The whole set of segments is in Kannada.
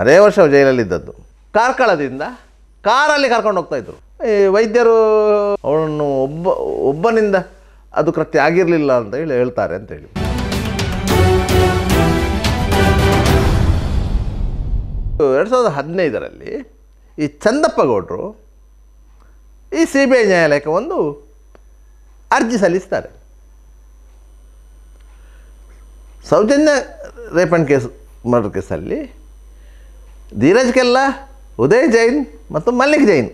ಅದೇ ವರ್ಷ ಜೈಲಲ್ಲಿದ್ದದ್ದು ಕಾರ್ಕಳದಿಂದ ಕಾರಲ್ಲಿ ಕರ್ಕೊಂಡು ಹೋಗ್ತಾಯಿದ್ರು ಈ ವೈದ್ಯರು ಅವನನ್ನು ಒಬ್ಬ ಒಬ್ಬನಿಂದ ಅದು ಕೃತ್ಯ ಆಗಿರಲಿಲ್ಲ ಅಂತ ಹೇಳಿ ಹೇಳ್ತಾರೆ ಅಂತೇಳಿ ಎರಡು ಸಾವಿರದ ಹದಿನೈದರಲ್ಲಿ ಈ ಚಂದಪ್ಪ ಗೌಡರು ಈ ಸಿ ಬಿ ಐ ನ್ಯಾಯಾಲಯಕ್ಕೆ ಒಂದು ಅರ್ಜಿ ಸಲ್ಲಿಸ್ತಾರೆ ಸೌಜನ್ಯ ರೇಪಣ್ ಕೇಸ್ ಮರ್ಡರ್ ಕೇಸಲ್ಲಿ ಧೀರಜ್ ಕೆಲ್ಲಾ ಉದಯ್ ಜೈನ್ ಮತ್ತು ಮಲ್ಲಿಕ್ ಜೈನ್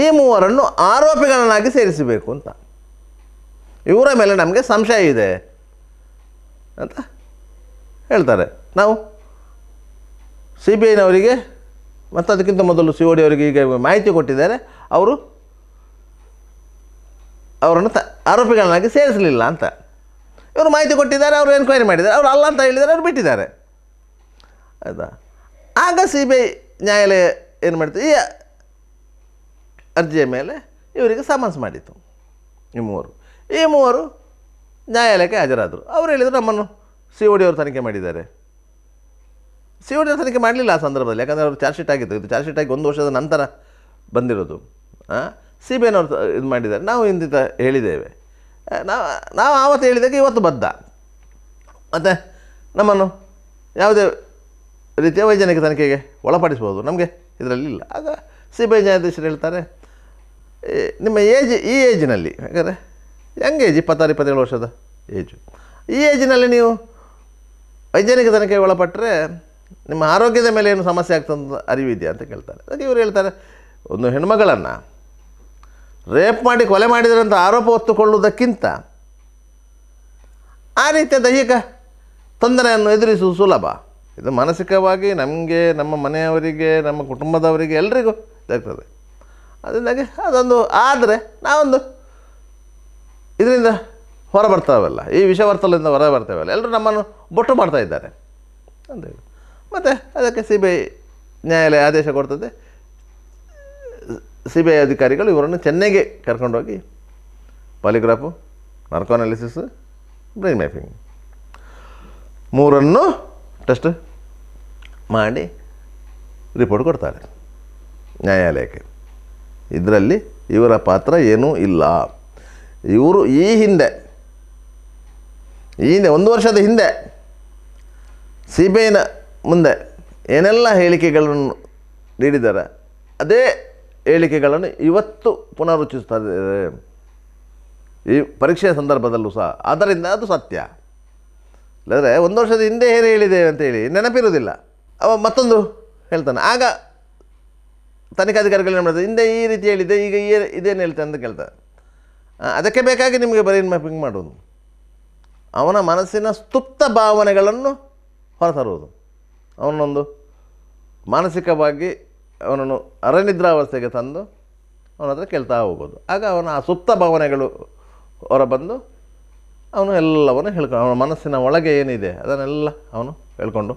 ಈ ಮೂವರನ್ನು ಆರೋಪಿಗಳನ್ನಾಗಿ ಸೇರಿಸಬೇಕು ಅಂತ ಇವರ ಮೇಲೆ ನಮಗೆ ಸಂಶಯ ಇದೆ ಅಂತ ಹೇಳ್ತಾರೆ ನಾವು ಸಿ ಬಿ ಐನವರಿಗೆ ಮತ್ತು ಅದಕ್ಕಿಂತ ಮೊದಲು ಸಿ ಒ ಡಿ ಅವರಿಗೆ ಈಗ ಮಾಹಿತಿ ಕೊಟ್ಟಿದ್ದಾರೆ ಅವರು ಅವರನ್ನು ತ ಆರೋಪಿಗಳನ್ನಾಗಿ ಸೇರಿಸಲಿಲ್ಲ ಅಂತ ಇವರು ಮಾಹಿತಿ ಕೊಟ್ಟಿದ್ದಾರೆ ಅವರು ಎನ್ಕ್ವೈರಿ ಮಾಡಿದ್ದಾರೆ ಅವರು ಅಲ್ಲ ಅಂತ ಹೇಳಿದ್ದಾರೆ ಅವ್ರು ಬಿಟ್ಟಿದ್ದಾರೆ ಆಯಿತಾ ಆಗ ಸಿ ಬಿ ಐ ನ್ಯಾಯಾಲಯ ಏನು ಮಾಡ್ತು ಈ ಅರ್ಜಿಯ ಮೇಲೆ ಇವರಿಗೆ ಸಮನ್ಸ್ ಮಾಡಿತು ಈ ಮೂವರು ಈ ಮೂವರು ನ್ಯಾಯಾಲಯಕ್ಕೆ ಹಾಜರಾದರು ಅವರು ಹೇಳಿದರು ನಮ್ಮನ್ನು ಸಿ ಒ ಡಿ ಅವರು ತನಿಖೆ ಮಾಡಿದ್ದಾರೆ ಸಿ ಒ ಡಿ ಅವರು ತನಿಖೆ ಮಾಡಲಿಲ್ಲ ಆ ಸಂದರ್ಭದಲ್ಲಿ ಯಾಕಂದರೆ ಅವರು ಚಾರ್ಜ್ ಶೀಟ್ ಆಗಿತ್ತು ಇದು ಚಾರ್ಜ್ ಶೀಟ್ ಆಗಿ ಒಂದು ವರ್ಷದ ನಂತರ ಬಂದಿರೋದು ಸಿ ಬಿ ಐನವರು ಇದು ಮಾಡಿದ್ದಾರೆ ನಾವು ಇಂದಿತ ಹೇಳಿದ್ದೇವೆ ನಾವು ನಾವು ಆವತ್ತು ಹೇಳಿದಾಗ ಇವತ್ತು ಬದ್ಧ ಮತ್ತು ನಮ್ಮನ್ನು ಯಾವುದೇ ರೀತಿಯ ವೈಜ್ಞಾನಿಕ ತನಿಖೆಗೆ ಒಳಪಡಿಸ್ಬೋದು ನಮಗೆ ಇದರಲ್ಲಿ ಇಲ್ಲ ಆಗ ಸಿ ಬಿ ಐ ನ್ಯಾಯಾಧೀಶರು ಹೇಳ್ತಾರೆ ನಿಮ್ಮ ಏಜ್ ಈ ಏಜಿನಲ್ಲಿ ಯಾಕಂದರೆ ಯಂಗ್ ಏಜ್ ಇಪ್ಪತ್ತಾರು ಇಪ್ಪತ್ತೇಳು ವರ್ಷದ ಏಜು ಈ ಏಜ್ನಲ್ಲಿ ನೀವು ವೈಜ್ಞಾನಿಕ ತನಿಖೆಗೆ ಒಳಪಟ್ಟರೆ ನಿಮ್ಮ ಆರೋಗ್ಯದ ಮೇಲೆ ಏನು ಸಮಸ್ಯೆ ಅರಿವು ಅರಿವಿದೆಯಾ ಅಂತ ಕೇಳ್ತಾರೆ ಅದಕ್ಕೆ ಇವರು ಹೇಳ್ತಾರೆ ಒಂದು ಹೆಣ್ಮಗಳನ್ನು ರೇಪ್ ಮಾಡಿ ಕೊಲೆ ಅಂತ ಆರೋಪ ಹೊತ್ತುಕೊಳ್ಳುವುದಕ್ಕಿಂತ ಆ ರೀತಿಯ ದೈಹಿಕ ತೊಂದರೆಯನ್ನು ಎದುರಿಸುವುದು ಸುಲಭ ಇದು ಮಾನಸಿಕವಾಗಿ ನಮಗೆ ನಮ್ಮ ಮನೆಯವರಿಗೆ ನಮ್ಮ ಕುಟುಂಬದವರಿಗೆ ಎಲ್ರಿಗೂ ಇದಾಗ್ತದೆ ಅದರಿಂದಾಗಿ ಅದೊಂದು ಆದರೆ ನಾವೊಂದು ಇದರಿಂದ ಹೊರ ಬರ್ತಾವಲ್ಲ ಈ ವಿಷವರ್ತಲಿಂದ ಹೊರ ಬರ್ತಾವಲ್ಲ ಎಲ್ಲರೂ ನಮ್ಮನ್ನು ಬೊಟ್ಟು ಮಾಡ್ತಾ ಇದ್ದಾರೆ ಅಂತ ಹೇಳಿ ಮತ್ತು ಅದಕ್ಕೆ ಸಿ ಬಿ ಐ ನ್ಯಾಯಾಲಯ ಆದೇಶ ಕೊಡ್ತದೆ ಸಿ ಬಿ ಐ ಅಧಿಕಾರಿಗಳು ಇವರನ್ನು ಚೆನ್ನೈಗೆ ಕರ್ಕೊಂಡೋಗಿ ಪಾಲಿಗ್ರಾಫು ನರ್ಕೋನಾಲಿಸಿಸ್ ಬ್ರೈನ್ ಮ್ಯಾಪಿಂಗ್ ಮೂರನ್ನು ಟೆಸ್ಟ್ ಮಾಡಿ ರಿಪೋರ್ಟ್ ಕೊಡ್ತಾರೆ ನ್ಯಾಯಾಲಯಕ್ಕೆ ಇದರಲ್ಲಿ ಇವರ ಪಾತ್ರ ಏನೂ ಇಲ್ಲ ಇವರು ಈ ಹಿಂದೆ ಈ ಹಿಂದೆ ಒಂದು ವರ್ಷದ ಹಿಂದೆ ಸಿ ಬಿ ಐನ ಮುಂದೆ ಏನೆಲ್ಲ ಹೇಳಿಕೆಗಳನ್ನು ನೀಡಿದ್ದಾರೆ ಅದೇ ಹೇಳಿಕೆಗಳನ್ನು ಇವತ್ತು ಪುನರುಚ್ಚಿಸ್ತಾ ಈ ಪರೀಕ್ಷೆಯ ಸಂದರ್ಭದಲ್ಲೂ ಸಹ ಆದ್ದರಿಂದ ಅದು ಸತ್ಯ ಇಲ್ಲದ್ರೆ ಒಂದು ವರ್ಷದ ಹಿಂದೆ ಏನು ಅಂತ ಅಂತೇಳಿ ನೆನಪಿರುವುದಿಲ್ಲ ಅವ ಮತ್ತೊಂದು ಹೇಳ್ತಾನೆ ಆಗ ತನಿಖಾಧಿಕಾರಿಗಳೇನು ಮಾಡ್ತಾರೆ ಹಿಂದೆ ಈ ರೀತಿ ಹೇಳಿದೆ ಈಗ ಈ ಇದೇನು ಹೇಳ್ತಾನೆ ಅಂತ ಕೇಳ್ತಾರೆ ಅದಕ್ಕೆ ಬೇಕಾಗಿ ನಿಮಗೆ ಬರೀನ್ ಮ್ಯಾಪಿಂಗ್ ಮಾಡೋದು ಅವನ ಮನಸ್ಸಿನ ಸ್ತುಪ್ತ ಭಾವನೆಗಳನ್ನು ಹೊರತರುವುದು ಅವನೊಂದು ಮಾನಸಿಕವಾಗಿ ಅವನನ್ನು ಅರನಿದ್ರಾವಸ್ಥೆಗೆ ತಂದು ಅವನ ಹತ್ರ ಕೇಳ್ತಾ ಹೋಗೋದು ಆಗ ಅವನ ಆ ಸುಪ್ತ ಭಾವನೆಗಳು ಹೊರಬಂದು ಅವನು ಎಲ್ಲವನ್ನು ಹೇಳ್ಕೊಂಡು ಅವನ ಮನಸ್ಸಿನ ಒಳಗೆ ಏನಿದೆ ಅದನ್ನೆಲ್ಲ ಅವನು ಹೇಳ್ಕೊಂಡು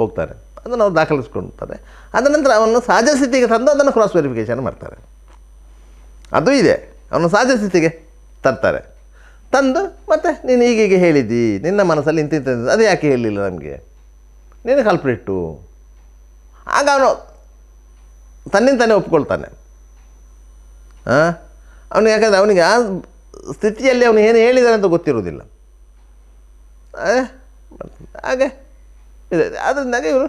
ಹೋಗ್ತಾನೆ ಅದನ್ನು ಅವರು ದಾಖಲಿಸ್ಕೊಳ್ತಾರೆ ಅದರ ನಂತರ ಅವನು ಸಹಜ ಸ್ಥಿತಿಗೆ ತಂದು ಅದನ್ನು ಕ್ರಾಸ್ ವೆರಿಫಿಕೇಷನ್ ಮಾಡ್ತಾರೆ ಅದು ಇದೆ ಅವನು ಸಹಜ ಸ್ಥಿತಿಗೆ ತರ್ತಾರೆ ತಂದು ಮತ್ತೆ ನೀನು ಈಗೀಗ ಹೇಳಿದ್ದಿ ನಿನ್ನ ಮನಸ್ಸಲ್ಲಿ ಇಂತಿಂತ ಅದು ಯಾಕೆ ಹೇಳಿಲ್ಲ ನಮಗೆ ನೀನು ಕಲ್ಪ್ರಿಟ್ಟು ಆಗ ಅವನು ತನ್ನಿಂದ ತಾನೇ ಒಪ್ಕೊಳ್ತಾನೆ ಹಾಂ ಅವನು ಯಾಕಂದರೆ ಅವನಿಗೆ ಆ ಸ್ಥಿತಿಯಲ್ಲಿ ಅವನು ಏನು ಹೇಳಿದಾನೆ ಅಂತ ಗೊತ್ತಿರೋದಿಲ್ಲ ಹಾಗೆ ಇದೆ ಅದರಿಂದಾಗಿ ಇವರು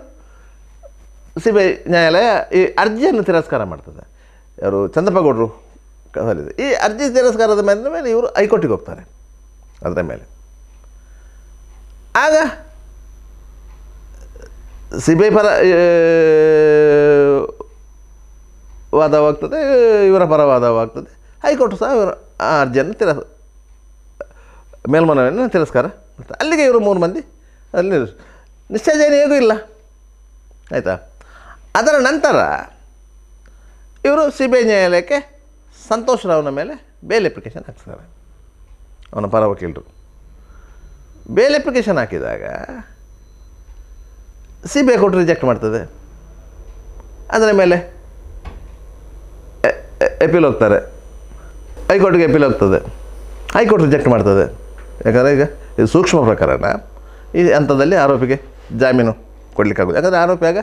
ಸಿ ಬಿ ಐ ನ್ಯಾಯಾಲಯ ಈ ಅರ್ಜಿಯನ್ನು ತಿರಸ್ಕಾರ ಮಾಡ್ತದೆ ಯಾರು ಚಂದ್ರಪ್ಪಗೌಡರು ಕಲಿದೆ ಈ ಅರ್ಜಿ ತಿರಸ್ಕಾರದ ಮೇಲೆ ಮೇಲೆ ಇವರು ಹೈಕೋರ್ಟಿಗೆ ಹೋಗ್ತಾರೆ ಅದರ ಮೇಲೆ ಆಗ ಸಿ ಬಿ ಐ ಪರ ವಾದವಾಗ್ತದೆ ಇವರ ಪರ ವಾದವಾಗ್ತದೆ ಹೈಕೋರ್ಟ್ ಸಹ ಇವರ ಆ ಅರ್ಜಿಯನ್ನು ತಿರಸ್ ಮೇಲ್ಮನವಿಯನ್ನು ತಿರಸ್ಕಾರ ಮಾಡ್ತಾರೆ ಅಲ್ಲಿಗೆ ಇವರು ಮೂರು ಮಂದಿ ಅಲ್ಲಿ ನಿಶ್ಚಯ ಏನು ಹೇಗೂ ಇಲ್ಲ ಆಯಿತಾ ಅದರ ನಂತರ ಇವರು ಸಿ ಬಿ ಐ ನ್ಯಾಯಾಲಯಕ್ಕೆ ಸಂತೋಷ್ ರಾವ್ನ ಮೇಲೆ ಬೇಲ್ ಅಪ್ಲಿಕೇಶನ್ ಹಾಕ್ತಾರೆ ಅವನ ಪರ ವಕೀಲರು ಬೇಲ್ ಅಪ್ಲಿಕೇಶನ್ ಹಾಕಿದಾಗ C B I court reject ಮಾಡ್ತದೆ ಅದರ ಮೇಲೆ ಎಪೀಲ್ ಹೋಗ್ತಾರೆ ಹೈಕೋರ್ಟ್ಗೆ ಎಪೀಲ್ ಹೋಗ್ತದೆ ಹೈಕೋರ್ಟ್ ರಿಜೆಕ್ಟ್ ಮಾಡ್ತದೆ ಯಾಕಂದರೆ ಈಗ ಇದು ಸೂಕ್ಷ್ಮ ಪ್ರಕರಣ ಈ ಹಂತದಲ್ಲಿ ಆರೋಪಿಗೆ ಜಾಮೀನು ಕೊಡಲಿಕ್ಕಾಗುತ್ತೆ ಯಾಕಂದರೆ ಆರೋಪಿಯಾಗ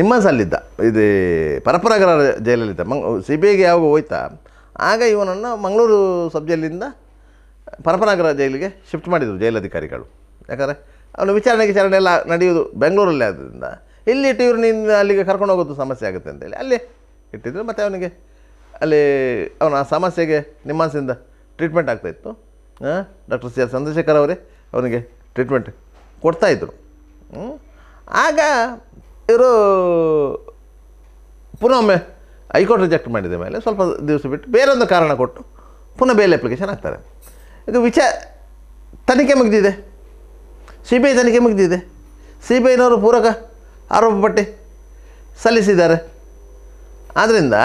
ನಿಮ್ಮ ಸಲ್ಲಿದ್ದ ಇದು ಪರಪನಗರ ಜೈಲಲ್ಲಿದ್ದ ಮಂಗ್ ಸಿ ಬಿ ಐಗೆ ಯಾವಾಗ ಹೋಯ್ತಾ ಆಗ ಇವನನ್ನು ಮಂಗಳೂರು ಸಬ್ ಜೈಲಿಂದ ಪರಪನಗರ ಜೈಲಿಗೆ ಶಿಫ್ಟ್ ಮಾಡಿದರು ಜೈಲಧಿಕಾರಿಗಳು ಯಾಕಂದರೆ ಅವನು ವಿಚಾರಣೆ ವಿಚಾರಣೆ ಎಲ್ಲ ನಡೆಯೋದು ಬೆಂಗಳೂರಲ್ಲಿ ಆದ್ದರಿಂದ ಇಲ್ಲಿ ಇಟ್ಟು ನಿನ್ನ ಅಲ್ಲಿಗೆ ಕರ್ಕೊಂಡು ಹೋಗೋದು ಸಮಸ್ಯೆ ಆಗುತ್ತೆ ಅಂತೇಳಿ ಅಲ್ಲಿ ಇಟ್ಟಿದ್ದರು ಮತ್ತು ಅವನಿಗೆ ಅಲ್ಲಿ ಅವನ ಸಮಸ್ಯೆಗೆ ನಿಮ್ಮಾಸಿಂದ ಟ್ರೀಟ್ಮೆಂಟ್ ಆಗ್ತಾಯಿತ್ತು ಡಾಕ್ಟರ್ ಸಿ ಆರ್ ಚಂದ್ರಶೇಖರ್ ಅವರೇ ಅವನಿಗೆ ಟ್ರೀಟ್ಮೆಂಟ್ ಕೊಡ್ತಾಯಿದ್ರು ಆಗ ಇವರು ಪುನಃ ಒಮ್ಮೆ ಹೈಕೋರ್ಟ್ ರಿಜೆಕ್ಟ್ ಮಾಡಿದ ಮೇಲೆ ಸ್ವಲ್ಪ ದಿವಸ ಬಿಟ್ಟು ಬೇರೊಂದು ಕಾರಣ ಕೊಟ್ಟು ಪುನಃ ಬೇಲ್ ಅಪ್ಲಿಕೇಶನ್ ಹಾಕ್ತಾರೆ ಇದು ವಿಚ ತನಿಖೆ ಮುಗಿದಿದೆ ಸಿ ಬಿ ಐ ತನಿಖೆ ಮುಗಿದಿದೆ ಸಿ ಬಿ ಐನವರು ಪೂರಕ ಆರೋಪ ಪಟ್ಟಿ ಸಲ್ಲಿಸಿದ್ದಾರೆ ಆದ್ದರಿಂದ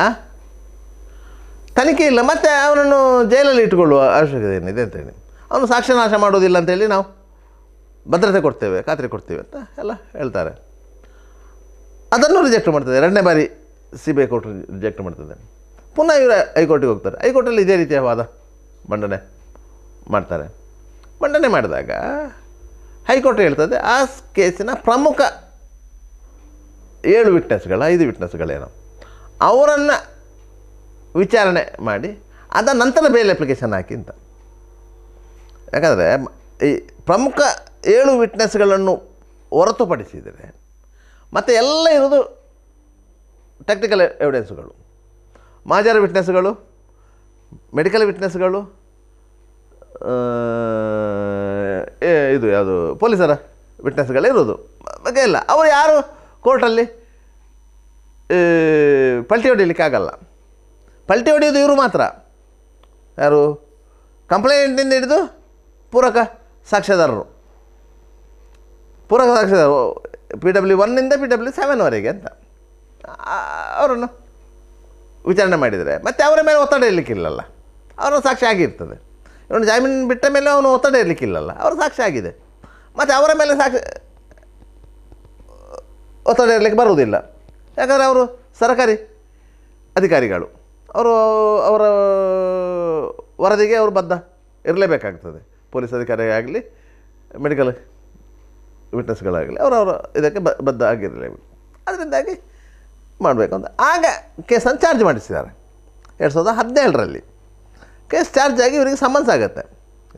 ತನಿಖೆ ಇಲ್ಲ ಮತ್ತು ಅವನನ್ನು ಜೈಲಲ್ಲಿ ಇಟ್ಟುಕೊಳ್ಳುವ ಅವಶ್ಯಕತೆ ಏನಿದೆ ಅಂತೇಳಿ ಅವನು ನಾಶ ಮಾಡೋದಿಲ್ಲ ಅಂತೇಳಿ ನಾವು ಭದ್ರತೆ ಕೊಡ್ತೇವೆ ಖಾತ್ರಿ ಕೊಡ್ತೇವೆ ಅಂತ ಎಲ್ಲ ಹೇಳ್ತಾರೆ ಅದನ್ನು ರಿಜೆಕ್ಟ್ ಮಾಡ್ತದೆ ಎರಡನೇ ಬಾರಿ C B I court reject ಮಾಡ್ತದೆ ಪುನಃ ಇವರು ಹೈಕೋರ್ಟಿಗೆ ಹೋಗ್ತಾರೆ ಹೈಕೋರ್ಟಲ್ಲಿ ಇದೇ ರೀತಿಯ ವಾದ ಮಂಡನೆ ಮಾಡ್ತಾರೆ ಮಂಡನೆ ಮಾಡಿದಾಗ ಹೈಕೋರ್ಟ್ ಹೇಳ್ತದೆ ಆ ಕೇಸಿನ ಪ್ರಮುಖ ಏಳು ವಿಟ್ನೆಸ್ಗಳ ಐದು ವಿಟ್ನೆಸ್ಗಳೇನು ಅವರನ್ನು ವಿಚಾರಣೆ ಮಾಡಿ ಅದ ನಂತರ ಬೇಲ್ ಅಪ್ಲಿಕೇಶನ್ ಹಾಕಿ ಅಂತ ಯಾಕಂದರೆ ಈ ಪ್ರಮುಖ ಏಳು ವಿಟ್ನೆಸ್ಗಳನ್ನು ಹೊರತುಪಡಿಸಿದರೆ ಮತ್ತು ಎಲ್ಲ ಇರೋದು ಟೆಕ್ನಿಕಲ್ ಎವಿಡೆನ್ಸ್ಗಳು ಮಾಜಾರ ವಿಟ್ನೆಸ್ಗಳು ಮೆಡಿಕಲ್ ವಿಟ್ನೆಸ್ಗಳು ಇದು ಯಾವುದು ಪೊಲೀಸರ ವಿಟ್ನೆಸ್ಗಳೇ ಇರೋದು ಬಗ್ಗೆ ಇಲ್ಲ ಅವರು ಯಾರು ಕೋರ್ಟಲ್ಲಿ ಪಲ್ಟಿ ಆಗಲ್ಲ ಪಲ್ಟಿ ಹೊಡೆಯೋದು ಇವರು ಮಾತ್ರ ಯಾರು ಕಂಪ್ಲೇಂಟಿಂದ ಹಿಡಿದು ಪೂರಕ ಸಾಕ್ಷ್ಯದಾರರು ಪೂರಕ ಸಾಕ್ಷ್ಯದಾರರು ಪಿ ಡಬ್ಲ್ಯೂ ಒನ್ನಿಂದ ಪಿ ಡಬ್ಲ್ಯೂ ಸೆವೆನ್ವರೆಗೆ ಅಂತ ಅವರನ್ನು ವಿಚಾರಣೆ ಮಾಡಿದರೆ ಮತ್ತು ಅವರ ಮೇಲೆ ಒತ್ತಡ ಇರಲಿಕ್ಕಿಲ್ಲಲ್ಲ ಅವರ ಸಾಕ್ಷಿ ಆಗಿರ್ತದೆ ಇವನು ಜಾಮೀನು ಬಿಟ್ಟ ಮೇಲೆ ಅವನು ಒತ್ತಡ ಇರಲಿಕ್ಕಿಲ್ಲಲ್ಲ ಅವರ ಸಾಕ್ಷಿ ಆಗಿದೆ ಮತ್ತು ಅವರ ಮೇಲೆ ಸಾಕ್ಷಿ ಒತ್ತಡ ಇರಲಿಕ್ಕೆ ಬರುವುದಿಲ್ಲ ಯಾಕಂದರೆ ಅವರು ಸರ್ಕಾರಿ ಅಧಿಕಾರಿಗಳು ಅವರು ಅವರ ವರದಿಗೆ ಅವರು ಬದ್ಧ ಇರಲೇಬೇಕಾಗ್ತದೆ ಪೊಲೀಸ್ ಅಧಿಕಾರಿ ಮೆಡಿಕಲ್ ವಿಟ್ನೆಸ್ಗಳಾಗಲಿ ಅವರವರ ಇದಕ್ಕೆ ಬದ್ಧ ಆಗಿರಲಿ ಅದರಿಂದಾಗಿ ಮಾಡಬೇಕು ಅಂತ ಆಗ ಕೇಸನ್ನು ಚಾರ್ಜ್ ಮಾಡಿಸಿದ್ದಾರೆ ಎರಡು ಸಾವಿರದ ಹದಿನೇಳರಲ್ಲಿ ಕೇಸ್ ಚಾರ್ಜ್ ಆಗಿ ಇವರಿಗೆ ಸಮನ್ಸ್ ಆಗುತ್ತೆ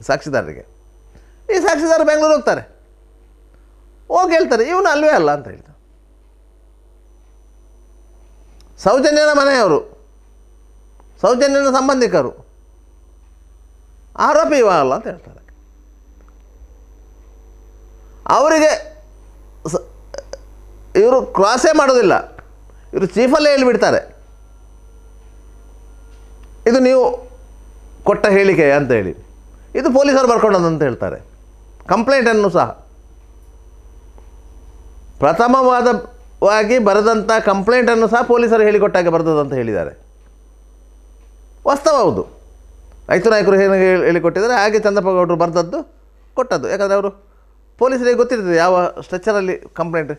ಸಾಕ್ಷಿದಾರರಿಗೆ ಈ ಸಾಕ್ಷಿದಾರ ಬೆಂಗಳೂರು ಹೋಗ್ತಾರೆ ಹೋಗಿ ಹೇಳ್ತಾರೆ ಇವನು ಅಲ್ವೇ ಅಲ್ಲ ಅಂತ ಹೇಳ್ತಾರೆ ಸೌಜನ್ಯನ ಮನೆಯವರು ಸೌಜನ್ಯನ ಸಂಬಂಧಿಕರು ಆರೋಪಿ ಅಲ್ಲ ಅಂತ ಹೇಳ್ತಾರೆ ಅವರಿಗೆ ಸ ಇವರು ಕ್ರಾಸೇ ಮಾಡೋದಿಲ್ಲ ಇವರು ಚೀಫಲ್ಲೇ ಹೇಳಿಬಿಡ್ತಾರೆ ಇದು ನೀವು ಕೊಟ್ಟ ಹೇಳಿಕೆ ಅಂತ ಹೇಳಿ ಇದು ಪೊಲೀಸರು ಅಂತ ಹೇಳ್ತಾರೆ ಕಂಪ್ಲೇಂಟನ್ನು ಸಹ ಪ್ರಥಮವಾದವಾಗಿ ಬರೆದಂಥ ಕಂಪ್ಲೇಂಟನ್ನು ಸಹ ಪೊಲೀಸರು ಹೇಳಿಕೊಟ್ಟಾಗೆ ಬರೆದದಂತ ಹೇಳಿದ್ದಾರೆ ವಾಸ್ತವ ಹೌದು ರೈತ ನಾಯಕರು ಹೇಳಿ ಹೇಳಿಕೊಟ್ಟಿದ್ದಾರೆ ಹಾಗೆ ಚಂದ್ರಪ್ಪಗೌಡರು ಬರೆದದ್ದು ಕೊಟ್ಟದ್ದು ಯಾಕಂದರೆ ಅವರು ಪೊಲೀಸರಿಗೆ ಗೊತ್ತಿರ್ತದೆ ಯಾವ ಸ್ಟ್ರೆಚರಲ್ಲಿ ಕಂಪ್ಲೇಂಟ್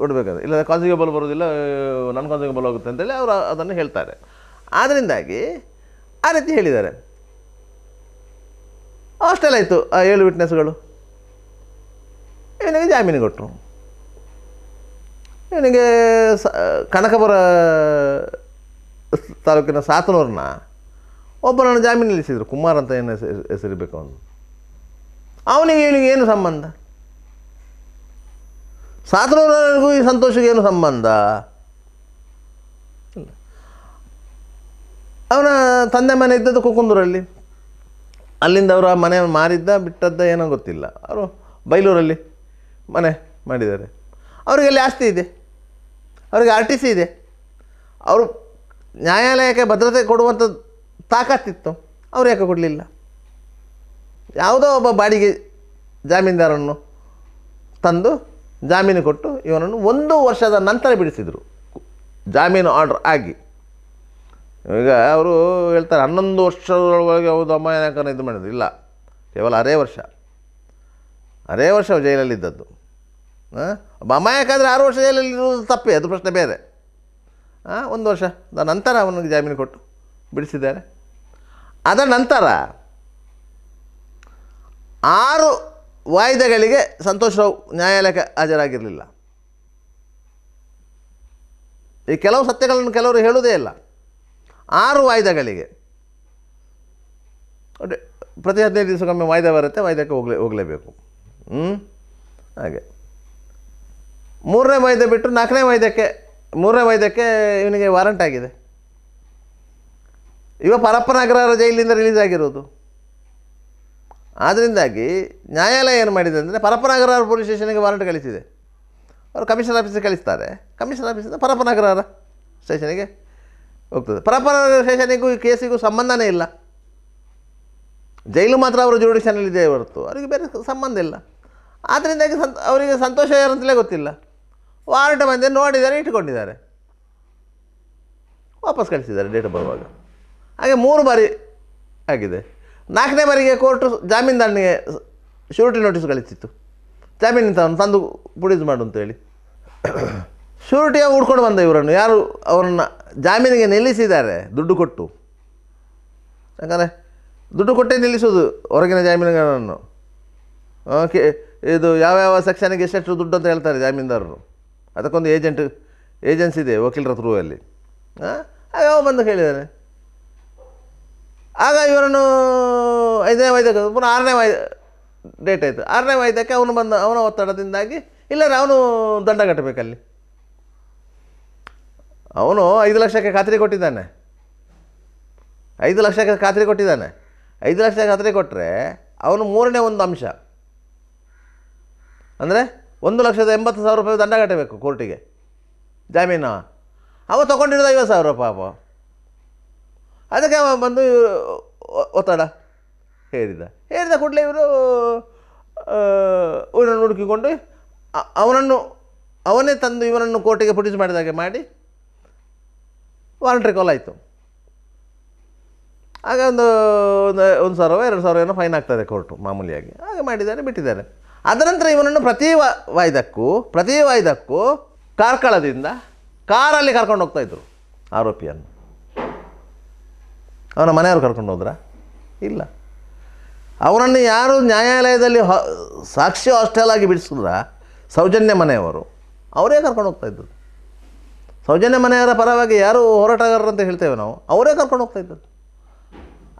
ಕೊಡಬೇಕಾದ್ರೆ ಇಲ್ಲ ಕಾನ್ಸಿಗೇಬಲ್ ಬರೋದಿಲ್ಲ ನನ್ನ ಕಾನ್ಸಿಕ್ಯೂಬಲ್ ಆಗುತ್ತೆ ಅಂತೇಳಿ ಅವರು ಅದನ್ನು ಹೇಳ್ತಾರೆ ಆದ್ದರಿಂದಾಗಿ ಆ ರೀತಿ ಹೇಳಿದ್ದಾರೆ ಅಷ್ಟೆಲ್ಲ ಆಯಿತು ಆ ಏಳು ವಿಟ್ನೆಸ್ಗಳು ಇವನಿಗೆ ಜಾಮೀನು ಕೊಟ್ಟರು ಇವನಿಗೆ ಸ ಕನಕಪುರ ತಾಲೂಕಿನ ಸಾತನೂರನ್ನ ಒಬ್ಬರನ್ನು ಜಾಮೀನು ನಿಲ್ಲಿಸಿದರು ಕುಮಾರ್ ಅಂತ ಏನು ಹೆಸರಿಬೇಕು ಅವನು ಅವನಿಗೆ ಇವನಿಗೆ ಏನು ಸಂಬಂಧ ಸಾಧನವರೆಗೂ ಈ ಸಂತೋಷಗೇನು ಸಂಬಂಧ ಅವನ ತಂದೆ ಮನೆ ಇದ್ದದ್ದು ಕುಕುಂದೂರಲ್ಲಿ ಅಲ್ಲಿಂದ ಅವರು ಆ ಮನೆ ಮಾರಿದ್ದ ಬಿಟ್ಟದ್ದ ಏನೋ ಗೊತ್ತಿಲ್ಲ ಅವರು ಬೈಲೂರಲ್ಲಿ ಮನೆ ಮಾಡಿದ್ದಾರೆ ಅಲ್ಲಿ ಆಸ್ತಿ ಇದೆ ಅವ್ರಿಗೆ ಆರ್ ಟಿ ಸಿ ಇದೆ ಅವರು ನ್ಯಾಯಾಲಯಕ್ಕೆ ಭದ್ರತೆ ಕೊಡುವಂಥ ತಾಕತ್ತಿತ್ತು ಅವ್ರು ಯಾಕೆ ಕೊಡಲಿಲ್ಲ ಯಾವುದೋ ಒಬ್ಬ ಬಾಡಿಗೆ ಜಾಮೀನ್ದಾರನ್ನು ತಂದು ಜಾಮೀನು ಕೊಟ್ಟು ಇವನನ್ನು ಒಂದು ವರ್ಷದ ನಂತರ ಬಿಡಿಸಿದರು ಜಾಮೀನು ಆರ್ಡರ್ ಆಗಿ ಈಗ ಅವರು ಹೇಳ್ತಾರೆ ಹನ್ನೊಂದು ವರ್ಷದೊಳಗೆ ಹೌದು ಅಮ್ಮ ಇದು ಮಾಡಿದ್ರು ಇಲ್ಲ ಕೇವಲ ಅರೇ ವರ್ಷ ಅರೇ ವರ್ಷ ಜೈಲಲ್ಲಿದ್ದದ್ದು ಒಬ್ಬ ಅಮಾಯಕಾದರೆ ಆರು ವರ್ಷ ಜೈಲಲ್ಲಿ ಇರುವುದು ತಪ್ಪೇ ಅದು ಪ್ರಶ್ನೆ ಬೇರೆ ಹಾಂ ಒಂದು ವರ್ಷ ನಂತರ ಅವನಿಗೆ ಜಾಮೀನು ಕೊಟ್ಟು ಬಿಡಿಸಿದ್ದಾರೆ ಅದರ ನಂತರ ಆರು ವಾಯಿದೆಗಳಿಗೆ ಸಂತೋಷ್ ರಾವ್ ನ್ಯಾಯಾಲಯಕ್ಕೆ ಹಾಜರಾಗಿರಲಿಲ್ಲ ಈ ಕೆಲವು ಸತ್ಯಗಳನ್ನು ಕೆಲವರು ಹೇಳುವುದೇ ಇಲ್ಲ ಆರು ವಾಯ್ದೆಗಳಿಗೆ ಪ್ರತಿ ಹದಿನೈದು ದಿವಸಕ್ಕೊಮ್ಮೆ ವಾಯ್ದೆ ಬರುತ್ತೆ ವಾಯ್ದಕ್ಕೆ ಹೋಗ್ಲೇ ಹೋಗಲೇಬೇಕು ಹ್ಞೂ ಹಾಗೆ ಮೂರನೇ ವಾಯ್ದೆ ಬಿಟ್ಟು ನಾಲ್ಕನೇ ವಾಯ್ದಕ್ಕೆ ಮೂರನೇ ವಾಯ್ದಕ್ಕೆ ಇವನಿಗೆ ವಾರಂಟ್ ಆಗಿದೆ ಇವ ಪರಪ್ಪನಗರ ಜೈಲಿಂದ ರಿಲೀಸ್ ಆಗಿರೋದು ಆದ್ದರಿಂದಾಗಿ ನ್ಯಾಯಾಲಯ ಏನು ಮಾಡಿದೆ ಅಂದರೆ ಪರಪನಗರ ಪೊಲೀಸ್ ಸ್ಟೇಷನ್ಗೆ ವಾರಂಟ್ ಕಳಿಸಿದೆ ಅವರು ಕಮಿಷನರ್ ಆಫೀಸಿಗೆ ಕಳಿಸ್ತಾರೆ ಕಮಿಷನರ್ ಆಫೀಸಿಂದ ಪರಪನಗರ ಸ್ಟೇಷನಿಗೆ ಹೋಗ್ತದೆ ಪರಪನಗರ ಸ್ಟೇಷನಿಗೂ ಈ ಕೇಸಿಗೂ ಸಂಬಂಧನೇ ಇಲ್ಲ ಜೈಲು ಮಾತ್ರ ಅವರು ಜುಡಿಷನಲ್ಲಿದೆ ಹೊರತು ಅವರಿಗೆ ಬೇರೆ ಸಂಬಂಧ ಇಲ್ಲ ಆದ್ದರಿಂದಾಗಿ ಸಂತ ಅವರಿಗೆ ಸಂತೋಷ ಏನಂತಲೇ ಗೊತ್ತಿಲ್ಲ ವಾರಂಟ್ ಬಂದೆ ನೋಡಿದ್ದಾರೆ ಇಟ್ಟುಕೊಂಡಿದ್ದಾರೆ ವಾಪಸ್ ಕಳಿಸಿದ್ದಾರೆ ಡೇಟ್ ಬರುವಾಗ ಹಾಗೆ ಮೂರು ಬಾರಿ ಆಗಿದೆ ನಾಲ್ಕನೇ ಬಾರಿಗೆ ಕೋರ್ಟು ಜಾಮೀನ್ದಾರನಿಗೆ ಶ್ಯೂರಿಟಿ ನೋಟಿಸ್ ಕಳಿಸಿತ್ತು ಜಾಮೀನು ತಂದು ಪುಡಿದು ಮಾಡು ಅಂತೇಳಿ ಶ್ಯೂರಿಟಿಯ ಉಡ್ಕೊಂಡು ಬಂದ ಇವರನ್ನು ಯಾರು ಅವರನ್ನು ಜಾಮೀನಿಗೆ ನಿಲ್ಲಿಸಿದ್ದಾರೆ ದುಡ್ಡು ಕೊಟ್ಟು ಯಾಕಂದರೆ ದುಡ್ಡು ಕೊಟ್ಟೇ ನಿಲ್ಲಿಸೋದು ಹೊರಗಿನ ಜಾಮೀನುಗಳನ್ನು ಓಕೆ ಇದು ಯಾವ್ಯಾವ ಸೆಕ್ಷನಿಗೆ ಎಷ್ಟೆಷ್ಟು ದುಡ್ಡು ಅಂತ ಹೇಳ್ತಾರೆ ಜಾಮೀನ್ದಾರರು ಅದಕ್ಕೊಂದು ಏಜೆಂಟ್ ಏಜೆನ್ಸಿ ಇದೆ ವಕೀಲರ ಥ್ರೂ ಅಲ್ಲಿ ಹಾಂ ಯಾವ ಬಂದು ಹೇಳಿದ್ದಾರೆ ಆಗ ಇವರನ್ನು ಐದನೇ ವೈದ್ಯಕ್ಕೆ ಪುನಃ ಆರನೇ ವೈ ಡೇಟ್ ಆಯಿತು ಆರನೇ ವೈದ್ಯಕ್ಕೆ ಅವನು ಬಂದ ಅವನ ಒತ್ತಡದಿಂದಾಗಿ ಇಲ್ಲರ ಅವನು ದಂಡ ಕಟ್ಟಬೇಕಲ್ಲಿ ಅವನು ಐದು ಲಕ್ಷಕ್ಕೆ ಖಾತ್ರಿ ಕೊಟ್ಟಿದ್ದಾನೆ ಐದು ಲಕ್ಷಕ್ಕೆ ಖಾತ್ರಿ ಕೊಟ್ಟಿದ್ದಾನೆ ಐದು ಲಕ್ಷ ಖಾತ್ರಿ ಕೊಟ್ಟರೆ ಅವನು ಮೂರನೇ ಒಂದು ಅಂಶ ಅಂದರೆ ಒಂದು ಲಕ್ಷದ ಎಂಬತ್ತು ಸಾವಿರ ರೂಪಾಯಿ ದಂಡ ಕಟ್ಟಬೇಕು ಕೋರ್ಟಿಗೆ ಜಾಮೀನು ಅವ ತೊಗೊಂಡಿರೋದು ಐವತ್ತು ಸಾವಿರ ರೂಪಾಯಿ ಪಾಪ ಅದಕ್ಕೆ ಅವ ಬಂದು ಒತ್ತಡ ಹೇರಿದ ಹೇರಿದ ಕೂಡಲೇ ಇವರು ಇವರನ್ನು ಹುಡುಕಿಕೊಂಡು ಅವನನ್ನು ಅವನೇ ತಂದು ಇವನನ್ನು ಕೋರ್ಟಿಗೆ ಪ್ರೊಡ್ಯೂಸ್ ಹಾಗೆ ಮಾಡಿ ವಾರಂಟ್ರಿ ಕಾಲ್ ಆಯಿತು ಆಗ ಒಂದು ಒಂದು ಒಂದು ಸಾವಿರ ಎರಡು ಸಾವಿರ ಏನೋ ಫೈನ್ ಆಗ್ತದೆ ಕೋರ್ಟು ಮಾಮೂಲಿಯಾಗಿ ಹಾಗೆ ಮಾಡಿದ್ದಾರೆ ಬಿಟ್ಟಿದ್ದಾರೆ ನಂತರ ಇವನನ್ನು ಪ್ರತಿ ವಾಯ್ದಕ್ಕೂ ಪ್ರತಿ ವಾಯ್ದಕ್ಕೂ ಕಾರ್ಕಳದಿಂದ ಕಾರಲ್ಲಿ ಕರ್ಕೊಂಡು ಹೋಗ್ತಾಯಿದ್ರು ಆರೋಪಿಯನ್ನು ಅವನ ಮನೆಯವ್ರು ಕರ್ಕೊಂಡು ಹೋದ್ರ ಇಲ್ಲ ಅವರನ್ನು ಯಾರು ನ್ಯಾಯಾಲಯದಲ್ಲಿ ಸಾಕ್ಷಿ ಹಾಸ್ಟೆಲಾಗಿ ಬಿಡಿಸಿದ್ರ ಸೌಜನ್ಯ ಮನೆಯವರು ಅವರೇ ಕರ್ಕೊಂಡು ಹೋಗ್ತಾ ಇದ್ದದ್ದು ಸೌಜನ್ಯ ಮನೆಯವರ ಪರವಾಗಿ ಯಾರು ಹೋರಾಟಗಾರರು ಅಂತ ಹೇಳ್ತೇವೆ ನಾವು ಅವರೇ ಕರ್ಕೊಂಡು ಹೋಗ್ತಾ ಇದ್ದದ್ದು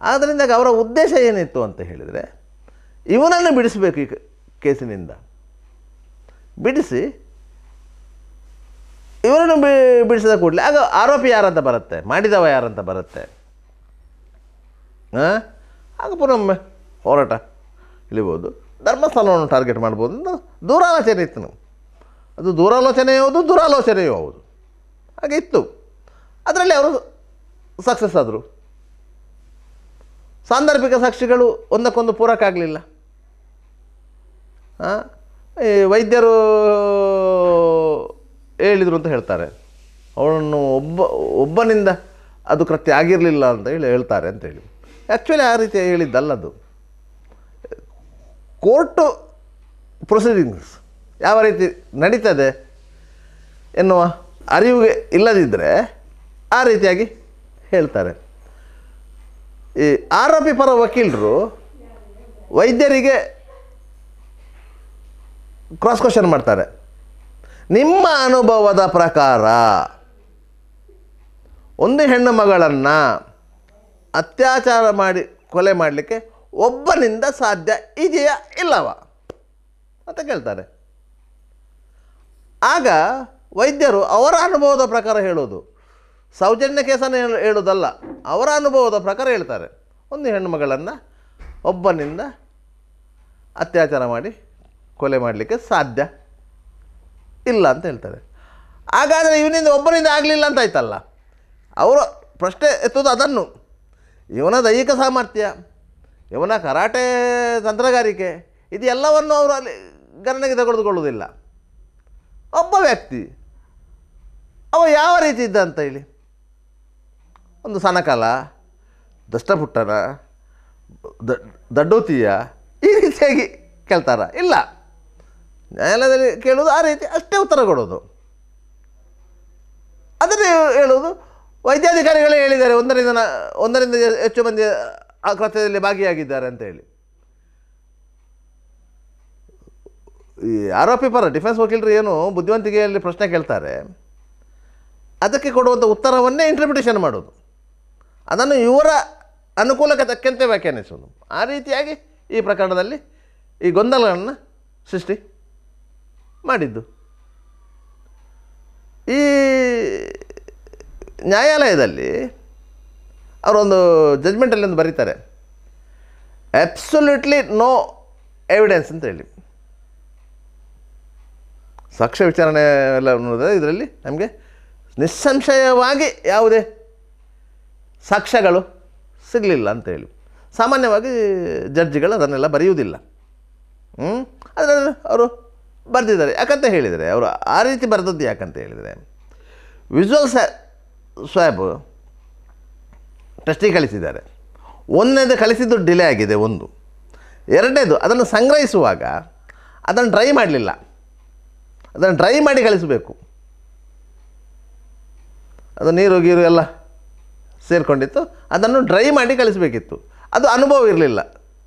ಆದ್ದರಿಂದ ಅವರ ಉದ್ದೇಶ ಏನಿತ್ತು ಅಂತ ಹೇಳಿದರೆ ಇವನನ್ನು ಬಿಡಿಸಬೇಕು ಈ ಕೇಸಿನಿಂದ ಬಿಡಿಸಿ ಇವರನ್ನು ಬಿಡಿಸಿದ ಕೂಡಲೇ ಆಗ ಆರೋಪಿ ಯಾರಂತ ಬರುತ್ತೆ ಮಾಡಿದವ ಯಾರಂತ ಬರುತ್ತೆ ಆಗ ಪುನೊಮ್ಮೆ ಹೋರಾಟ ಇಳಿಬೋದು ಧರ್ಮಸ್ಥಳವನ್ನು ಟಾರ್ಗೆಟ್ ಮಾಡ್ಬೋದು ಅಂತ ದೂರಾಲೋಚನೆ ಇತ್ತು ನಾವು ಅದು ದೂರಾಲೋಚನೆಯೂ ಹೌದು ದುರಾಲೋಚನೆಯೂ ಹೌದು ಹಾಗೆ ಇತ್ತು ಅದರಲ್ಲಿ ಅವರು ಸಕ್ಸಸ್ ಆದರು ಸಾಂದರ್ಭಿಕ ಸಾಕ್ಷಿಗಳು ಒಂದಕ್ಕೊಂದು ಪೂರಕ ಆಗಲಿಲ್ಲ ಈ ವೈದ್ಯರು ಹೇಳಿದರು ಅಂತ ಹೇಳ್ತಾರೆ ಅವನನ್ನು ಒಬ್ಬ ಒಬ್ಬನಿಂದ ಅದು ಕೃತ್ಯ ಆಗಿರಲಿಲ್ಲ ಅಂತ ಹೇಳಿ ಹೇಳ್ತಾರೆ ಅಂತೇಳಿ ಆ್ಯಕ್ಚುಲಿ ಆ ರೀತಿ ಹೇಳಿದ್ದಲ್ಲದು ಕೋರ್ಟು ಪ್ರೊಸೀಡಿಂಗ್ಸ್ ಯಾವ ರೀತಿ ನಡೀತದೆ ಎನ್ನುವ ಅರಿವು ಇಲ್ಲದಿದ್ದರೆ ಆ ರೀತಿಯಾಗಿ ಹೇಳ್ತಾರೆ ಈ ಆರೋಪಿ ಪರ ವಕೀಲರು ವೈದ್ಯರಿಗೆ ಕ್ರಾಸ್ ಕ್ವಶನ್ ಮಾಡ್ತಾರೆ ನಿಮ್ಮ ಅನುಭವದ ಪ್ರಕಾರ ಒಂದು ಹೆಣ್ಣು ಮಗಳನ್ನು ಅತ್ಯಾಚಾರ ಮಾಡಿ ಕೊಲೆ ಮಾಡಲಿಕ್ಕೆ ಒಬ್ಬನಿಂದ ಸಾಧ್ಯ ಇದೆಯಾ ಇಲ್ಲವ ಅಂತ ಕೇಳ್ತಾರೆ ಆಗ ವೈದ್ಯರು ಅವರ ಅನುಭವದ ಪ್ರಕಾರ ಹೇಳೋದು ಸೌಜನ್ಯ ಕೇಸನ್ನು ಹೇಳೋದಲ್ಲ ಅವರ ಅನುಭವದ ಪ್ರಕಾರ ಹೇಳ್ತಾರೆ ಒಂದು ಹೆಣ್ಣುಮಗಳನ್ನು ಒಬ್ಬನಿಂದ ಅತ್ಯಾಚಾರ ಮಾಡಿ ಕೊಲೆ ಮಾಡಲಿಕ್ಕೆ ಸಾಧ್ಯ ಇಲ್ಲ ಅಂತ ಹೇಳ್ತಾರೆ ಹಾಗಾದರೆ ಇವನಿಂದ ಒಬ್ಬನಿಂದ ಆಗಲಿಲ್ಲ ಅಂತ ಆಯ್ತಲ್ಲ ಅವರು ಪ್ರಶ್ನೆ ಎತ್ತೋದು ಅದನ್ನು ಇವನ ದೈಹಿಕ ಸಾಮರ್ಥ್ಯ ಇವನ ಕರಾಟೆ ತಂತ್ರಗಾರಿಕೆ ಇದೆಲ್ಲವನ್ನು ಅವರು ಅಲ್ಲಿ ಗಣನೆಗೆ ತೆಗೆದುಕೊಳ್ಳುವುದಿಲ್ಲ ಒಬ್ಬ ವ್ಯಕ್ತಿ ಅವ ಯಾವ ರೀತಿ ಇದ್ದ ಅಂತ ಹೇಳಿ ಒಂದು ಸನಕಲ ದಷ್ಟಪುಟ್ಟನ ದಡ್ಡೂತಿಯ ಈ ರೀತಿಯಾಗಿ ಕೇಳ್ತಾರ ಇಲ್ಲ ನ್ಯಾಯಾಲಯದಲ್ಲಿ ಕೇಳುವುದು ಆ ರೀತಿ ಅಷ್ಟೇ ಉತ್ತರ ಕೊಡೋದು ಅದನ್ನೇ ಹೇಳೋದು ವೈದ್ಯಾಧಿಕಾರಿಗಳೇ ಹೇಳಿದ್ದಾರೆ ಒಂದರಿಂದ ಒಂದರಿಂದ ಹೆಚ್ಚು ಮಂದಿ ಆ ಕೃತ್ಯದಲ್ಲಿ ಭಾಗಿಯಾಗಿದ್ದಾರೆ ಅಂತ ಹೇಳಿ ಈ ಆರೋಪಿ ಪರ ಡಿಫೆನ್ಸ್ ವಕೀಲರು ಏನು ಬುದ್ಧಿವಂತಿಕೆಯಲ್ಲಿ ಪ್ರಶ್ನೆ ಕೇಳ್ತಾರೆ ಅದಕ್ಕೆ ಕೊಡುವಂಥ ಉತ್ತರವನ್ನೇ ಇಂಟರ್ಪ್ರಿಟೇಷನ್ ಮಾಡೋದು ಅದನ್ನು ಇವರ ಅನುಕೂಲಕ್ಕೆ ತಕ್ಕಂತೆ ವ್ಯಾಖ್ಯಾನಿಸೋದು ಆ ರೀತಿಯಾಗಿ ಈ ಪ್ರಕರಣದಲ್ಲಿ ಈ ಗೊಂದಲಗಳನ್ನು ಸೃಷ್ಟಿ ಮಾಡಿದ್ದು ಈ ನ್ಯಾಯಾಲಯದಲ್ಲಿ ಅವರೊಂದು ಜಜ್ಮೆಂಟಲ್ಲಿ ಒಂದು ಬರೀತಾರೆ ಅಬ್ಸೊಲ್ಯೂಟ್ಲಿ ನೋ ಎವಿಡೆನ್ಸ್ ಅಂತ ಹೇಳಿ ಸಾಕ್ಷ್ಯ ವಿಚಾರಣೆ ಎಲ್ಲ ನೋಡಿದ್ರೆ ಇದರಲ್ಲಿ ನಮಗೆ ನಿಸ್ಸಂಶಯವಾಗಿ ಯಾವುದೇ ಸಾಕ್ಷ್ಯಗಳು ಸಿಗಲಿಲ್ಲ ಅಂತೇಳಿ ಸಾಮಾನ್ಯವಾಗಿ ಜಡ್ಜ್ಗಳು ಅದನ್ನೆಲ್ಲ ಬರೆಯುವುದಿಲ್ಲ ಹ್ಞೂ ಅದರಲ್ಲಿ ಅವರು ಬರೆದಿದ್ದಾರೆ ಯಾಕಂತ ಹೇಳಿದರೆ ಅವರು ಆ ರೀತಿ ಬರೆದದ್ದು ಯಾಕಂತ ಹೇಳಿದರೆ ವಿಜುವಲ್ಸ್ ಸ್ವ್ಯಾಬ್ ಟೆಸ್ಟಿಗೆ ಕಳಿಸಿದ್ದಾರೆ ಒಂದನೇದು ಕಳಿಸಿದ್ದು ಡಿಲೇ ಆಗಿದೆ ಒಂದು ಎರಡನೇದು ಅದನ್ನು ಸಂಗ್ರಹಿಸುವಾಗ ಅದನ್ನು ಡ್ರೈ ಮಾಡಲಿಲ್ಲ ಅದನ್ನು ಡ್ರೈ ಮಾಡಿ ಕಳಿಸಬೇಕು ಅದು ನೀರು ಗೀರು ಎಲ್ಲ ಸೇರಿಕೊಂಡಿತ್ತು ಅದನ್ನು ಡ್ರೈ ಮಾಡಿ ಕಳಿಸಬೇಕಿತ್ತು ಅದು ಅನುಭವ ಇರಲಿಲ್ಲ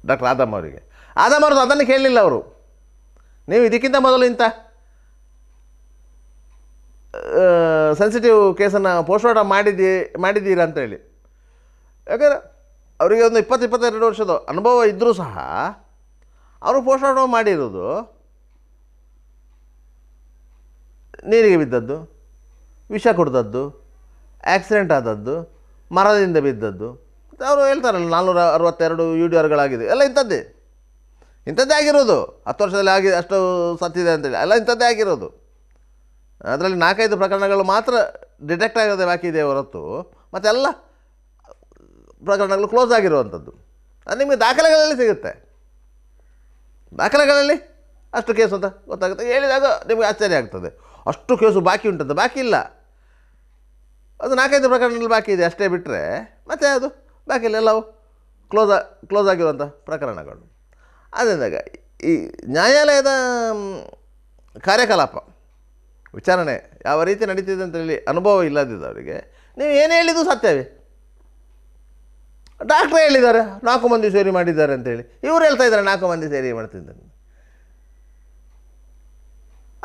ಡಾಕ್ಟರ್ ಆದಮ್ ಅವರಿಗೆ ಆದಮ್ಮ ಅವ್ರದ್ದು ಅದನ್ನು ಕೇಳಲಿಲ್ಲ ಅವರು ನೀವು ಇದಕ್ಕಿಂತ ಮೊದಲು ಇಂಥ ಸೆನ್ಸಿಟಿವ್ ಕೇಸನ್ನು ಪೋಸ್ಟ್ಮಾರ್ಟಮ್ ಮಾಡಿದ್ದೀ ಮಾಡಿದ್ದೀರಾ ಅಂತೇಳಿ ಯಾಕಂದರೆ ಅವರಿಗೆ ಒಂದು ಇಪ್ಪತ್ತು ಇಪ್ಪತ್ತೆರಡು ವರ್ಷದ ಅನುಭವ ಇದ್ದರೂ ಸಹ ಅವರು ಪೋಸ್ಟ್ಮಾರ್ಟಮ್ ಮಾಡಿರೋದು ನೀರಿಗೆ ಬಿದ್ದದ್ದು ವಿಷ ಕುಡ್ದದ್ದು ಆಕ್ಸಿಡೆಂಟ್ ಆದದ್ದು ಮರದಿಂದ ಬಿದ್ದದ್ದು ಅವರು ಹೇಳ್ತಾರಲ್ಲ ನಾನ್ನೂರ ಅರವತ್ತೆರಡು ಯು ಡಿ ಆರ್ಗಳಾಗಿದೆ ಎಲ್ಲ ಇಂಥದ್ದೇ ಇಂಥದ್ದೇ ಆಗಿರೋದು ಹತ್ತು ವರ್ಷದಲ್ಲಿ ಆಗಿ ಅಷ್ಟು ಸತ್ತಿದೆ ಅಂತೇಳಿ ಎಲ್ಲ ಇಂಥದ್ದೇ ಆಗಿರೋದು ಅದರಲ್ಲಿ ನಾಲ್ಕೈದು ಪ್ರಕರಣಗಳು ಮಾತ್ರ ಡಿಟೆಕ್ಟ್ ಆಗೋದೇ ಬಾಕಿ ಇದೆ ಹೊರತು ಎಲ್ಲ ಪ್ರಕರಣಗಳು ಕ್ಲೋಸ್ ಆಗಿರುವಂಥದ್ದು ಅದು ನಿಮಗೆ ದಾಖಲೆಗಳಲ್ಲಿ ಸಿಗುತ್ತೆ ದಾಖಲೆಗಳಲ್ಲಿ ಅಷ್ಟು ಕೇಸು ಅಂತ ಗೊತ್ತಾಗುತ್ತೆ ಹೇಳಿದಾಗ ನಿಮಗೆ ಆಶ್ಚರ್ಯ ಆಗ್ತದೆ ಅಷ್ಟು ಕೇಸು ಬಾಕಿ ಉಂಟದ್ದು ಬಾಕಿ ಇಲ್ಲ ಅದು ನಾಲ್ಕೈದು ಪ್ರಕರಣಗಳು ಬಾಕಿ ಇದೆ ಅಷ್ಟೇ ಬಿಟ್ಟರೆ ಮತ್ತೆ ಅದು ಬಾಕಿ ಇಲ್ಲ ಎಲ್ಲವೂ ಕ್ಲೋಸ್ ಕ್ಲೋಸ್ ಆಗಿರುವಂಥ ಪ್ರಕರಣಗಳು ಅದರಿಂದಾಗ ಈ ನ್ಯಾಯಾಲಯದ ಕಾರ್ಯಕಲಾಪ ವಿಚಾರಣೆ ಯಾವ ರೀತಿ ನಡೀತಿದೆ ಅಂತ ಹೇಳಿ ಅನುಭವ ಅವರಿಗೆ ನೀವು ಏನು ಹೇಳಿದ್ದು ಸತ್ಯವೇ ಡಾಕ್ಟ್ರೇ ಹೇಳಿದ್ದಾರೆ ನಾಲ್ಕು ಮಂದಿ ಸೇರಿ ಮಾಡಿದ್ದಾರೆ ಅಂತೇಳಿ ಇವರು ಹೇಳ್ತಾ ಇದ್ದಾರೆ ನಾಲ್ಕು ಮಂದಿ ಸೇರಿ ಮಾಡ್ತಿದ್ದಾರೆ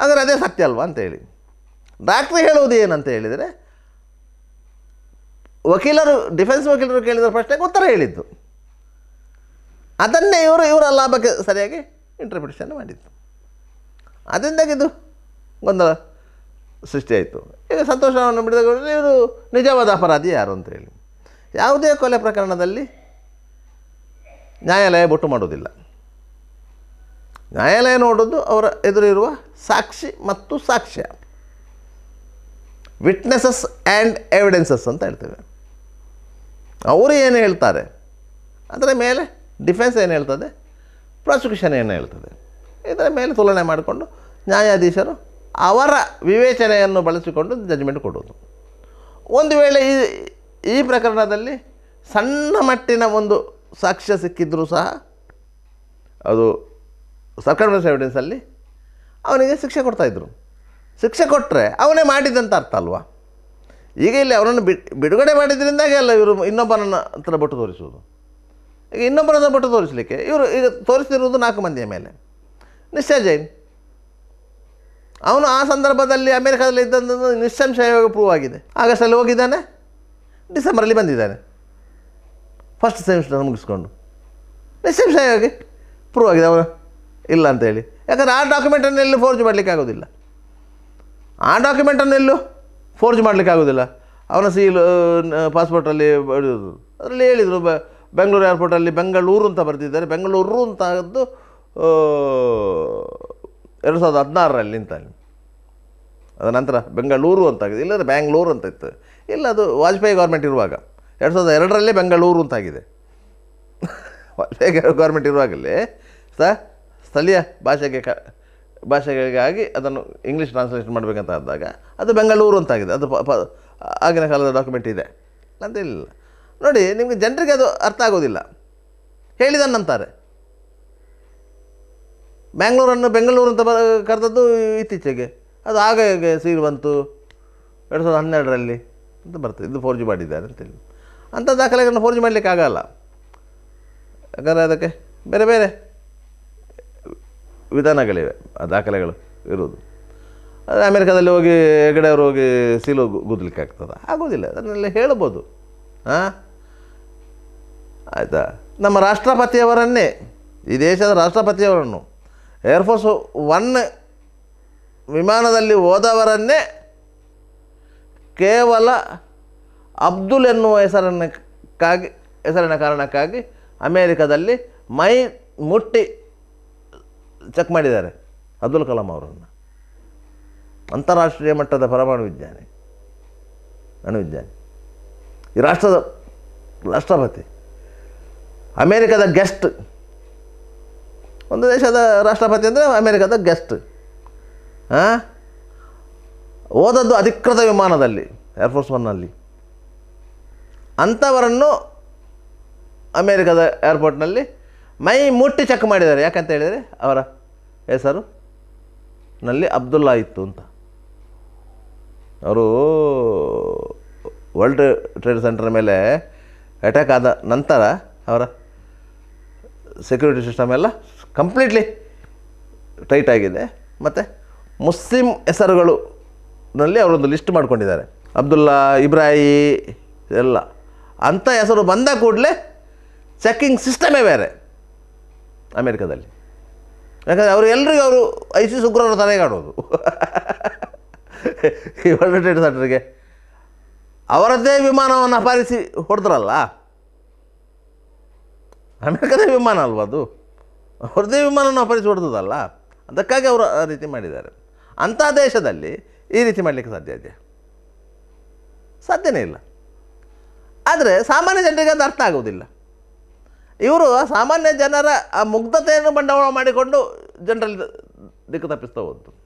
ಆದರೆ ಅದೇ ಸತ್ಯ ಅಲ್ವಾ ಅಂತೇಳಿ ಡಾಕ್ಟ್ರ್ ಹೇಳುವುದು ಏನಂತ ಹೇಳಿದರೆ ವಕೀಲರು ಡಿಫೆನ್ಸ್ ವಕೀಲರು ಕೇಳಿದ ಪ್ರಶ್ನೆಗೆ ಉತ್ತರ ಹೇಳಿದ್ದು ಅದನ್ನೇ ಇವರು ಇವರ ಲಾಭಕ್ಕೆ ಸರಿಯಾಗಿ ಇಂಟರ್ಪ್ರಿಟೇಷನ್ ಮಾಡಿದ್ದು ಅದರಿಂದಾಗಿದ್ದು ಗೊಂದಲ ಸೃಷ್ಟಿಯಾಯಿತು ಈಗ ಸಂತೋಷವನ್ನು ಕೂಡಲೇ ಇವರು ನಿಜವಾದ ಅಪರಾಧಿ ಯಾರು ಅಂತೇಳಿ ಯಾವುದೇ ಕೊಲೆ ಪ್ರಕರಣದಲ್ಲಿ ನ್ಯಾಯಾಲಯ ಬೊಟ್ಟು ಮಾಡೋದಿಲ್ಲ ನ್ಯಾಯಾಲಯ ನೋಡೋದು ಅವರ ಎದುರಿರುವ ಸಾಕ್ಷಿ ಮತ್ತು ಸಾಕ್ಷ್ಯ ವಿಟ್ನೆಸಸ್ ಆ್ಯಂಡ್ ಎವಿಡೆನ್ಸಸ್ ಅಂತ ಹೇಳ್ತೇವೆ ಅವರು ಏನು ಹೇಳ್ತಾರೆ ಅದರ ಮೇಲೆ ಡಿಫೆನ್ಸ್ ಏನು ಹೇಳ್ತದೆ ಪ್ರಾಸಿಕ್ಯೂಷನ್ ಏನು ಹೇಳ್ತದೆ ಇದರ ಮೇಲೆ ತುಲನೆ ಮಾಡಿಕೊಂಡು ನ್ಯಾಯಾಧೀಶರು ಅವರ ವಿವೇಚನೆಯನ್ನು ಬಳಸಿಕೊಂಡು ಜಜ್ಮೆಂಟ್ ಕೊಡುವುದು ಒಂದು ವೇಳೆ ಈ ಈ ಪ್ರಕರಣದಲ್ಲಿ ಸಣ್ಣ ಮಟ್ಟಿನ ಒಂದು ಸಾಕ್ಷ್ಯ ಸಿಕ್ಕಿದ್ರೂ ಸಹ ಅದು ಸರ್ಕಾರ ಎವಿಡೆನ್ಸಲ್ಲಿ ಅವನಿಗೆ ಶಿಕ್ಷೆ ಕೊಡ್ತಾಯಿದ್ರು ಶಿಕ್ಷೆ ಕೊಟ್ಟರೆ ಅವನೇ ಮಾಡಿದಂತ ಅರ್ಥ ಅಲ್ವಾ ಈಗ ಇಲ್ಲಿ ಅವನನ್ನು ಬಿಡುಗಡೆ ಮಾಡಿದ್ರಿಂದಾಗೆ ಅಲ್ಲ ಇವರು ಇನ್ನೊಬ್ಬನನ್ನ ಹತ್ರ ಬೊಟ್ಟು ತೋರಿಸುವುದು ಈಗ ಇನ್ನೊಬ್ಬರನ್ನ ಬೊಟ್ಟು ತೋರಿಸಲಿಕ್ಕೆ ಇವರು ಈಗ ತೋರಿಸ್ತಿರುವುದು ನಾಲ್ಕು ಮಂದಿಯ ಮೇಲೆ ನಿಶ್ಚಯ ಜೈನ್ ಅವನು ಆ ಸಂದರ್ಭದಲ್ಲಿ ಅಮೆರಿಕಾದಲ್ಲಿ ಇದ್ದಂಥದ್ದು ನಿಸ್ಸಂಶಯವಾಗಿ ಪ್ರೂವ್ ಆಗಿದೆ ಆಗಸ್ಟಲ್ಲಿ ಹೋಗಿದ್ದಾನೆ ಡಿಸೆಂಬರಲ್ಲಿ ಬಂದಿದ್ದಾನೆ ಫಸ್ಟ್ ಸೆಮಿಸ್ಟರ್ ಮುಗಿಸ್ಕೊಂಡು ನಿಸ್ಸಂಶಯವಾಗಿ ಪ್ರೂವ್ ಆಗಿದೆ ಅವನು ಇಲ್ಲ ಅಂತೇಳಿ ಯಾಕಂದರೆ ಆ ಡಾಕ್ಯುಮೆಂಟನ್ನು ಎಲ್ಲೂ ಫೋರ್ಜ್ ಮಾಡಲಿಕ್ಕೆ ಆಗೋದಿಲ್ಲ ಆ ಡಾಕ್ಯುಮೆಂಟನ್ನು ಎಲ್ಲೂ ಫೋರ್ಜ್ ಮಾಡಲಿಕ್ಕೆ ಆಗೋದಿಲ್ಲ ಅವನ ಸೀಲು ಪಾಸ್ಪೋರ್ಟಲ್ಲಿ ಅದರಲ್ಲಿ ಹೇಳಿದರು ಬೆಂಗಳೂರು ಏರ್ಪೋರ್ಟಲ್ಲಿ ಬೆಂಗಳೂರು ಅಂತ ಬರ್ತಿದ್ದಾರೆ ಬೆಂಗಳೂರು ಅಂತ ಆಗದ್ದು ಎರಡು ಸಾವಿರದ ಹದಿನಾರರಲ್ಲಿ ಅಂತ ಅಲ್ಲಿ ನಂತರ ಬೆಂಗಳೂರು ಅಂತಾಗಿದೆ ಅಂದರೆ ಬ್ಯಾಂಗ್ಳೂರು ಅಂತ ಇತ್ತು ಇಲ್ಲ ಅದು ವಾಜಪೇಯಿ ಗೌರ್ಮೆಂಟ್ ಇರುವಾಗ ಎರಡು ಸಾವಿರದ ಎರಡರಲ್ಲೇ ಬೆಂಗಳೂರು ಅಂತಾಗಿದೆ ವಾಜಪೇಯಿ ಗೌರ್ಮೆಂಟ್ ಇರುವಾಗಲೇ ಸ ಸ್ಥಳೀಯ ಭಾಷೆಗೆ ಕ ಭಾಷೆಗಳಿಗಾಗಿ ಅದನ್ನು ಇಂಗ್ಲೀಷ್ ಟ್ರಾನ್ಸ್ಲೇಷನ್ ಮಾಡಬೇಕಂತ ಆದಾಗ ಅದು ಬೆಂಗಳೂರು ಅಂತಾಗಿದೆ ಅದು ಪ ಆಗಿನ ಕಾಲದ ಡಾಕ್ಯುಮೆಂಟ್ ಇದೆ ಅಂತ ಇಲ್ಲ ನೋಡಿ ನಿಮಗೆ ಜನರಿಗೆ ಅದು ಅರ್ಥ ಆಗೋದಿಲ್ಲ ಹೇಳಿದನ್ನಂತಾರೆ ಬ್ಯಾಂಗ್ಳೂರನ್ನು ಬೆಂಗಳೂರು ಅಂತ ಬ ಕರೆದದ್ದು ಇತ್ತೀಚೆಗೆ ಅದು ಆಗ ಹೇಗೆ ಸೀರು ಬಂತು ಎರಡು ಸಾವಿರದ ಹನ್ನೆರಡರಲ್ಲಿ ಅಂತ ಬರ್ತದೆ ಇದು ಫೋರ್ಜಿ ಮಾಡಿದ್ದಾರೆ ಅಂತೇಳಿ ಅಂಥ ದಾಖಲೆಗಳನ್ನು ಫೋರ್ಜಿ ಮಾಡಲಿಕ್ಕೆ ಆಗಲ್ಲ ಯಾಕಂದರೆ ಅದಕ್ಕೆ ಬೇರೆ ಬೇರೆ ವಿಧಾನಗಳಿವೆ ಆ ದಾಖಲೆಗಳು ಇರುವುದು ಅದು ಅಮೇರಿಕಾದಲ್ಲಿ ಹೋಗಿ ಹೆಗಡೆ ಅವರು ಹೋಗಿ ಸೀಲು ಗುದ್ಲಿಕ್ಕೆ ಆಗ್ತದೆ ಆಗೋದಿಲ್ಲ ಅದನ್ನೆಲ್ಲ ಹೇಳ್ಬೋದು ಹಾಂ ಆಯಿತಾ ನಮ್ಮ ರಾಷ್ಟ್ರಪತಿಯವರನ್ನೇ ಈ ದೇಶದ ರಾಷ್ಟ್ರಪತಿಯವರನ್ನು ಏರ್ಫೋರ್ಸ್ ಒನ್ ವಿಮಾನದಲ್ಲಿ ಹೋದವರನ್ನೇ ಕೇವಲ ಅಬ್ದುಲ್ ಎನ್ನುವ ಹೆಸರನ್ನಕ್ಕಾಗಿ ಹೆಸರಿನ ಕಾರಣಕ್ಕಾಗಿ ಅಮೇರಿಕದಲ್ಲಿ ಮೈ ಮುಟ್ಟಿ ಚೆಕ್ ಮಾಡಿದ್ದಾರೆ ಅಬ್ದುಲ್ ಕಲಾಂ ಅವರನ್ನು ಅಂತಾರಾಷ್ಟ್ರೀಯ ಮಟ್ಟದ ಪರಮಾಣು ವಿಜ್ಞಾನಿ ಅಣು ವಿಜ್ಞಾನಿ ಈ ರಾಷ್ಟ್ರದ ರಾಷ್ಟ್ರಪತಿ ಅಮೇರಿಕದ ಗೆಸ್ಟ್ ಒಂದು ದೇಶದ ರಾಷ್ಟ್ರಪತಿ ಅಂದರೆ ಅಮೇರಿಕದ ಗೆಸ್ಟ್ ಹಾಂ ಓದದ್ದು ಅಧಿಕೃತ ವಿಮಾನದಲ್ಲಿ ಏರ್ಫೋರ್ಸ್ ಒನ್ನಲ್ಲಿ ಅಂಥವರನ್ನು ಅಮೇರಿಕದ ಏರ್ಪೋರ್ಟ್ನಲ್ಲಿ ಮೈ ಮುಟ್ಟಿ ಚೆಕ್ ಮಾಡಿದ್ದಾರೆ ಯಾಕಂತ ಹೇಳಿದರೆ ಅವರ ಹೆಸರು ನಲ್ಲಿ ಅಬ್ದುಲ್ಲಾ ಇತ್ತು ಅಂತ ಅವರು ವರ್ಲ್ಡ್ ಟ್ರೇಡ್ ಸೆಂಟರ್ ಮೇಲೆ ಅಟ್ಯಾಕ್ ಆದ ನಂತರ ಅವರ ಸೆಕ್ಯೂರಿಟಿ ಸಿಸ್ಟಮ್ ಎಲ್ಲ ಕಂಪ್ಲೀಟ್ಲಿ ಟೈಟ್ ಆಗಿದೆ ಮತ್ತು ಮುಸ್ಲಿಂ ಹೆಸರುಗಳುನಲ್ಲಿ ಅವರೊಂದು ಲಿಸ್ಟ್ ಮಾಡ್ಕೊಂಡಿದ್ದಾರೆ ಅಬ್ದುಲ್ಲಾ ಇಬ್ರಾಹಿ ಎಲ್ಲ ಅಂಥ ಹೆಸರು ಬಂದ ಕೂಡಲೇ ಚೆಕ್ಕಿಂಗ್ ಸಿಸ್ಟಮೇ ಬೇರೆ ಅಮೇರಿಕದಲ್ಲಿ ಯಾಕಂದರೆ ಅವರು ಎಲ್ರಿಗೂ ಅವರು ಐ ಸಿ ಉಗ್ರರ ತಲೆಗಾಡೋದು ಈ ವರ್ಲ್ಡ್ ಟ್ರೇಡ್ ಅವರದೇ ಅವರದ್ದೇ ವಿಮಾನವನ್ನು ಅಪಹರಿಸಿ ಹೊಡೆದ್ರಲ್ಲ ಅಮೇರಿಕದ ವಿಮಾನ ಅಲ್ವಾ ಅದು ಹೃದಯ ವಿಮಾನವನ್ನು ಆಪರೇಸ್ ಹೊಡೆದದಲ್ಲ ಅದಕ್ಕಾಗಿ ಅವರು ಆ ರೀತಿ ಮಾಡಿದ್ದಾರೆ ಅಂಥ ದೇಶದಲ್ಲಿ ಈ ರೀತಿ ಮಾಡಲಿಕ್ಕೆ ಸಾಧ್ಯ ಇದೆಯಾ ಸಾಧ್ಯನೇ ಇಲ್ಲ ಆದರೆ ಸಾಮಾನ್ಯ ಜನರಿಗೆ ಅದು ಅರ್ಥ ಆಗೋದಿಲ್ಲ ಇವರು ಸಾಮಾನ್ಯ ಜನರ ಆ ಮುಗ್ಧತೆಯನ್ನು ಬಂಡವಾಳ ಮಾಡಿಕೊಂಡು ಜನರಲ್ಲಿ ದಿಕ್ಕು ತಪ್ಪಿಸ್ತಾ ಹೋದ್ದು